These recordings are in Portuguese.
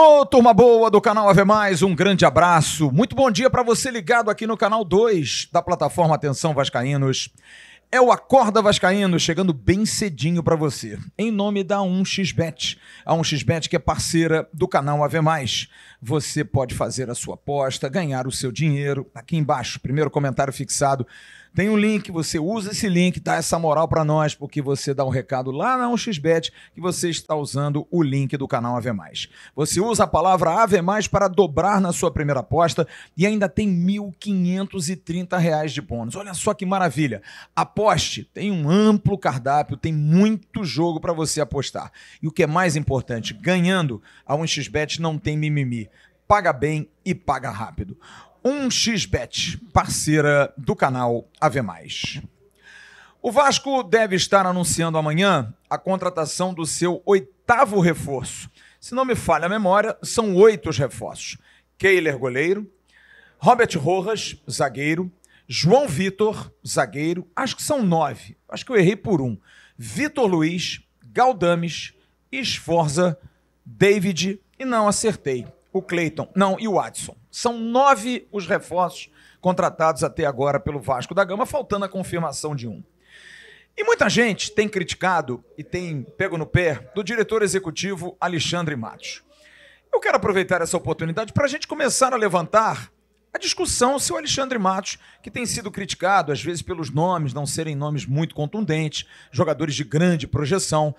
Alô, turma boa do canal Ave Mais, um grande abraço. Muito bom dia para você ligado aqui no canal 2 da plataforma Atenção Vascaínos. É o Acorda Vascaíno chegando bem cedinho para você. Em nome da 1xBet. A 1xBet que é parceira do canal Mais. Você pode fazer a sua aposta, ganhar o seu dinheiro. Aqui embaixo, primeiro comentário fixado tem um link, você usa esse link, dá essa moral para nós, porque você dá um recado lá na 1xBet que você está usando o link do canal Ave Mais. Você usa a palavra Ave Mais para dobrar na sua primeira aposta e ainda tem R$ 1.530 de bônus. Olha só que maravilha. Aposte, tem um amplo cardápio, tem muito jogo para você apostar. E o que é mais importante, ganhando, a 1xBet não tem mimimi. Paga bem e paga rápido. 1xBet, parceira do canal Ave Mais. O Vasco deve estar anunciando amanhã a contratação do seu oitavo reforço. Se não me falha a memória, são oito os reforços. Keiler, goleiro. Robert Rojas, zagueiro. João Vitor, zagueiro. Acho que são nove. Acho que eu errei por um. Vitor Luiz, Galdames, Esforza, David e não acertei. O Cleiton. Não, e o Watson. São nove os reforços contratados até agora pelo Vasco da Gama, faltando a confirmação de um. E muita gente tem criticado e tem pego no pé do diretor executivo Alexandre Matos. Eu quero aproveitar essa oportunidade para a gente começar a levantar a discussão se o Alexandre Matos, que tem sido criticado às vezes pelos nomes não serem nomes muito contundentes, jogadores de grande projeção,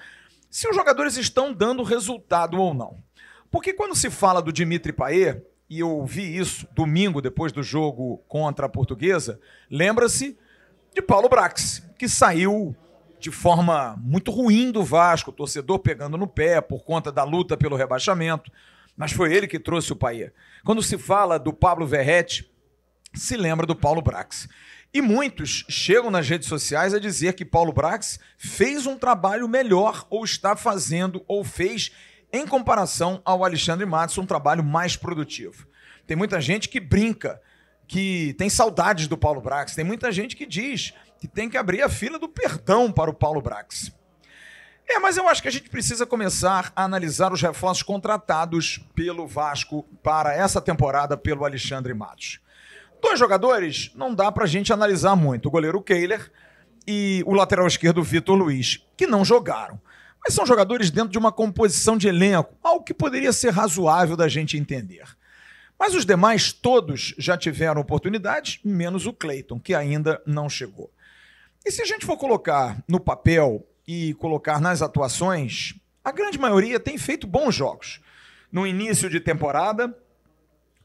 se os jogadores estão dando resultado ou não. Porque quando se fala do Dimitri Payet, e eu vi isso domingo depois do jogo contra a Portuguesa, lembra-se de Paulo Brax, que saiu de forma muito ruim do Vasco, torcedor pegando no pé por conta da luta pelo rebaixamento, mas foi ele que trouxe o Paia. Quando se fala do Pablo Verrete, se lembra do Paulo Brax. E muitos chegam nas redes sociais a dizer que Paulo Brax fez um trabalho melhor, ou está fazendo, ou fez em comparação ao Alexandre Matos, um trabalho mais produtivo. Tem muita gente que brinca, que tem saudades do Paulo Brax, tem muita gente que diz que tem que abrir a fila do perdão para o Paulo Brax. É, mas eu acho que a gente precisa começar a analisar os reforços contratados pelo Vasco para essa temporada pelo Alexandre Matos. Dois jogadores não dá para a gente analisar muito: o goleiro Kehler e o lateral esquerdo Vitor Luiz, que não jogaram mas são jogadores dentro de uma composição de elenco, algo que poderia ser razoável da gente entender. Mas os demais todos já tiveram oportunidades, menos o Clayton, que ainda não chegou. E se a gente for colocar no papel e colocar nas atuações, a grande maioria tem feito bons jogos. No início de temporada,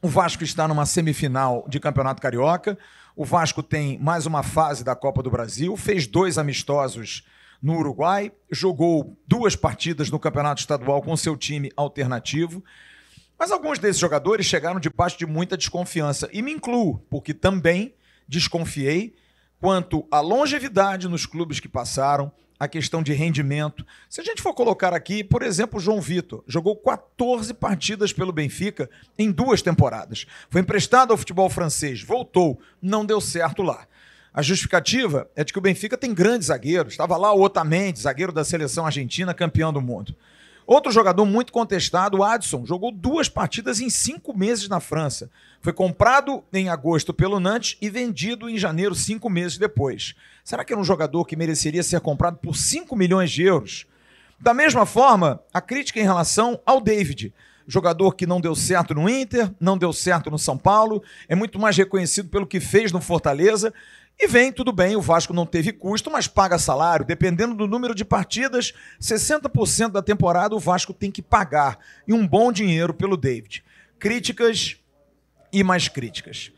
o Vasco está numa semifinal de Campeonato Carioca. O Vasco tem mais uma fase da Copa do Brasil, fez dois amistosos no Uruguai, jogou duas partidas no Campeonato Estadual com seu time alternativo. Mas alguns desses jogadores chegaram debaixo de muita desconfiança. E me incluo, porque também desconfiei quanto à longevidade nos clubes que passaram, a questão de rendimento. Se a gente for colocar aqui, por exemplo, João Vitor, jogou 14 partidas pelo Benfica em duas temporadas. Foi emprestado ao futebol francês, voltou, não deu certo lá. A justificativa é de que o Benfica tem grandes zagueiros. Estava lá o Otamendi, zagueiro da seleção argentina, campeão do mundo. Outro jogador muito contestado, o Adson, jogou duas partidas em cinco meses na França. Foi comprado em agosto pelo Nantes e vendido em janeiro, cinco meses depois. Será que era um jogador que mereceria ser comprado por 5 milhões de euros? Da mesma forma, a crítica em relação ao David. Jogador que não deu certo no Inter, não deu certo no São Paulo, é muito mais reconhecido pelo que fez no Fortaleza. E vem, tudo bem, o Vasco não teve custo, mas paga salário. Dependendo do número de partidas, 60% da temporada o Vasco tem que pagar. E um bom dinheiro pelo David. Críticas e mais críticas.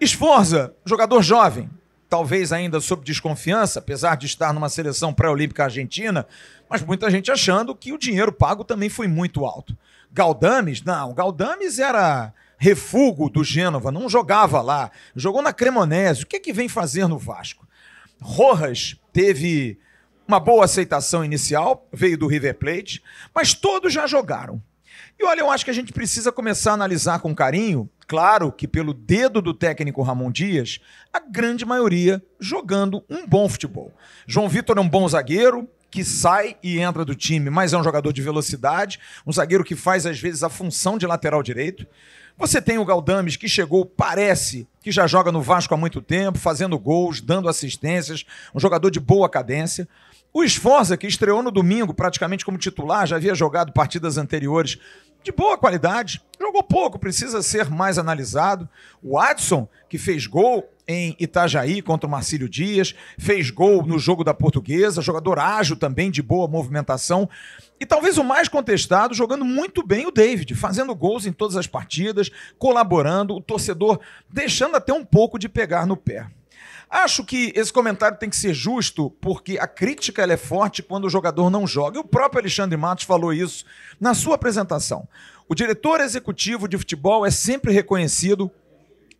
Esforza, jogador jovem, talvez ainda sob desconfiança, apesar de estar numa seleção pré-olímpica argentina, mas muita gente achando que o dinheiro pago também foi muito alto. Galdames, não, Galdames era refúgio do Gênova, não jogava lá, jogou na Cremonese. O que, é que vem fazer no Vasco? Rojas teve uma boa aceitação inicial, veio do River Plate, mas todos já jogaram. E olha, eu acho que a gente precisa começar a analisar com carinho, claro que pelo dedo do técnico Ramon Dias, a grande maioria jogando um bom futebol. João Vitor é um bom zagueiro, que sai e entra do time, mas é um jogador de velocidade, um zagueiro que faz às vezes a função de lateral direito. Você tem o Galdames que chegou, parece que já joga no Vasco há muito tempo, fazendo gols, dando assistências, um jogador de boa cadência. O Esforza, que estreou no domingo praticamente como titular, já havia jogado partidas anteriores de boa qualidade, jogou pouco, precisa ser mais analisado. O Adson, que fez gol em Itajaí contra o Marcílio Dias, fez gol no jogo da Portuguesa, jogador ágil também, de boa movimentação. E talvez o mais contestado, jogando muito bem o David, fazendo gols em todas as partidas, colaborando, o torcedor deixando até um pouco de pegar no pé. Acho que esse comentário tem que ser justo, porque a crítica ela é forte quando o jogador não joga. E o próprio Alexandre Matos falou isso na sua apresentação. O diretor executivo de futebol é sempre reconhecido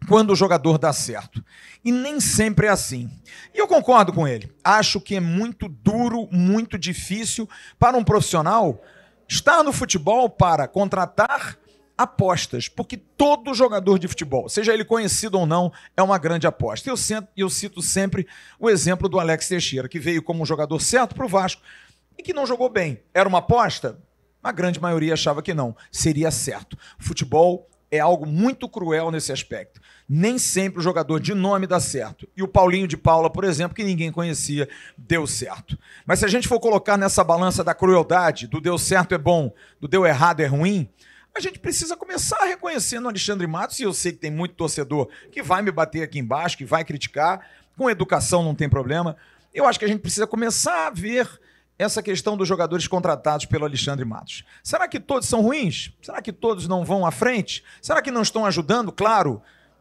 quando o jogador dá certo. E nem sempre é assim. E eu concordo com ele. Acho que é muito duro, muito difícil para um profissional estar no futebol para contratar apostas, porque todo jogador de futebol, seja ele conhecido ou não, é uma grande aposta. Eu, sento, eu cito sempre o exemplo do Alex Teixeira, que veio como um jogador certo para o Vasco e que não jogou bem. Era uma aposta? A grande maioria achava que não, seria certo. futebol é algo muito cruel nesse aspecto. Nem sempre o jogador de nome dá certo. E o Paulinho de Paula, por exemplo, que ninguém conhecia, deu certo. Mas se a gente for colocar nessa balança da crueldade, do deu certo é bom, do deu errado é ruim, a gente precisa começar reconhecendo no Alexandre Matos, e eu sei que tem muito torcedor que vai me bater aqui embaixo, que vai criticar, com educação não tem problema. Eu acho que a gente precisa começar a ver essa questão dos jogadores contratados pelo Alexandre Matos. Será que todos são ruins? Será que todos não vão à frente? Será que não estão ajudando, claro,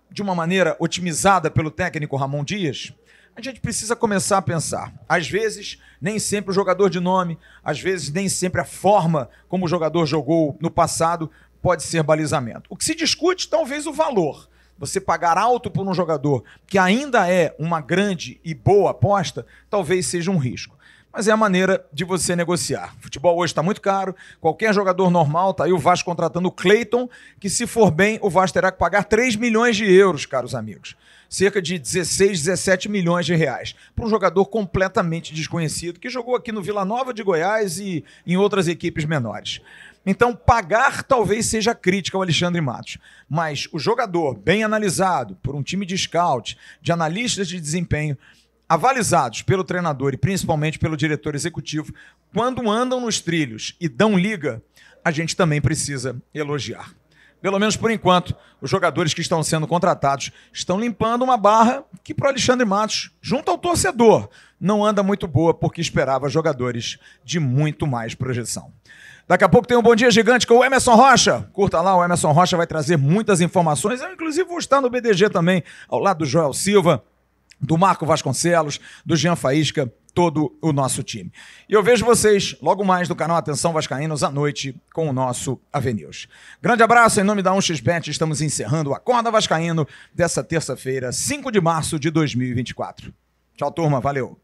de uma maneira otimizada pelo técnico Ramon Dias? a gente precisa começar a pensar. Às vezes, nem sempre o jogador de nome, às vezes, nem sempre a forma como o jogador jogou no passado pode ser balizamento. O que se discute, talvez, o valor. Você pagar alto por um jogador que ainda é uma grande e boa aposta, talvez seja um risco mas é a maneira de você negociar. Futebol hoje está muito caro, qualquer jogador normal, tá aí o Vasco contratando o Cleiton, que se for bem, o Vasco terá que pagar 3 milhões de euros, caros amigos. Cerca de 16, 17 milhões de reais. Para um jogador completamente desconhecido, que jogou aqui no Vila Nova de Goiás e em outras equipes menores. Então, pagar talvez seja crítica ao Alexandre Matos, mas o jogador bem analisado por um time de scout, de analistas de desempenho, avalizados pelo treinador e principalmente pelo diretor executivo, quando andam nos trilhos e dão liga, a gente também precisa elogiar. Pelo menos por enquanto, os jogadores que estão sendo contratados estão limpando uma barra que para Alexandre Matos, junto ao torcedor, não anda muito boa porque esperava jogadores de muito mais projeção. Daqui a pouco tem um Bom Dia Gigante com o Emerson Rocha. Curta lá, o Emerson Rocha vai trazer muitas informações. Eu, inclusive, vou estar no BDG também, ao lado do Joel Silva, do Marco Vasconcelos, do Jean Faísca, todo o nosso time. E eu vejo vocês logo mais no canal Atenção Vascaínos à noite com o nosso Avenues. Grande abraço em nome da 1xBet, estamos encerrando o Acorda Vascaíno dessa terça-feira, 5 de março de 2024. Tchau, turma, valeu.